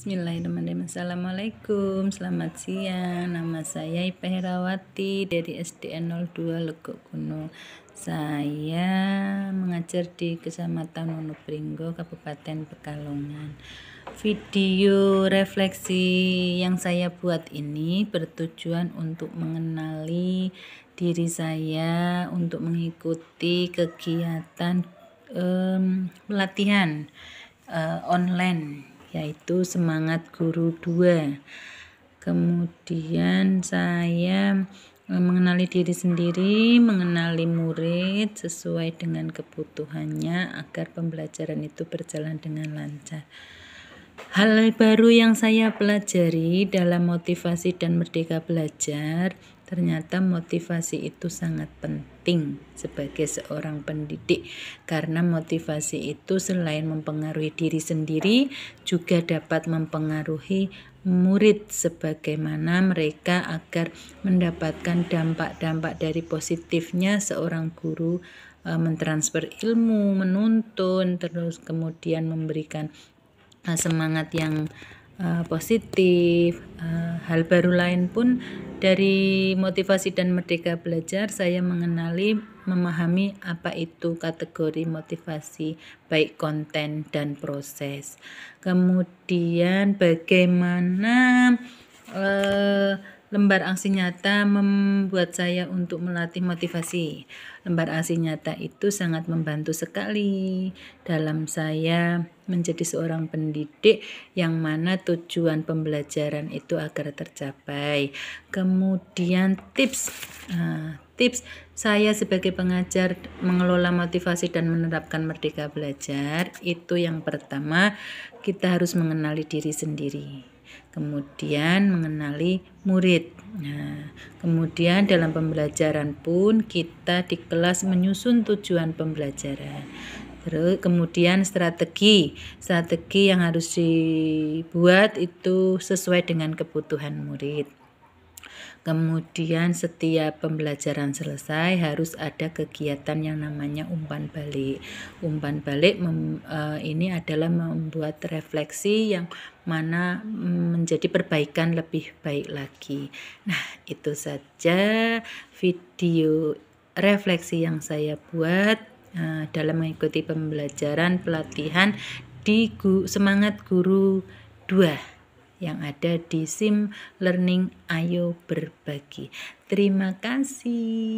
Bismillahirrahmanirrahim Assalamualaikum Selamat siang Nama saya Ipa Herawati Dari SDN 02 Legok Gunung Saya mengajar di Kecamatan Wonopringgo Kabupaten Pekalongan Video refleksi yang saya buat ini Bertujuan untuk mengenali diri saya Untuk mengikuti kegiatan um, pelatihan uh, online yaitu Semangat Guru 2. Kemudian saya eh, mengenali diri sendiri, mengenali murid sesuai dengan kebutuhannya agar pembelajaran itu berjalan dengan lancar. Hal baru yang saya pelajari dalam motivasi dan merdeka belajar, ternyata motivasi itu sangat penting penting sebagai seorang pendidik karena motivasi itu selain mempengaruhi diri sendiri juga dapat mempengaruhi murid sebagaimana mereka agar mendapatkan dampak-dampak dari positifnya seorang guru e, mentransfer ilmu, menuntun, terus kemudian memberikan e, semangat yang Eh, positif, eh, hal baru lain pun dari motivasi dan merdeka belajar saya mengenali memahami apa itu kategori motivasi baik konten dan proses. Kemudian bagaimana uh, Lembar aksi nyata membuat saya untuk melatih motivasi. Lembar aksi nyata itu sangat membantu sekali dalam saya menjadi seorang pendidik yang mana tujuan pembelajaran itu agar tercapai. Kemudian tips uh, tips saya sebagai pengajar mengelola motivasi dan menerapkan merdeka belajar itu yang pertama kita harus mengenali diri sendiri kemudian mengenali murid. Nah, kemudian dalam pembelajaran pun kita di kelas menyusun tujuan pembelajaran. Terus kemudian strategi. Strategi yang harus dibuat itu sesuai dengan kebutuhan murid. Kemudian setiap pembelajaran selesai harus ada kegiatan yang namanya umpan balik. Umpan balik mem, e, ini adalah membuat refleksi yang mana menjadi perbaikan lebih baik lagi. Nah, itu saja video refleksi yang saya buat e, dalam mengikuti pembelajaran pelatihan di gu, semangat guru 2 yang ada di SIM Learning Ayo Berbagi. Terima kasih.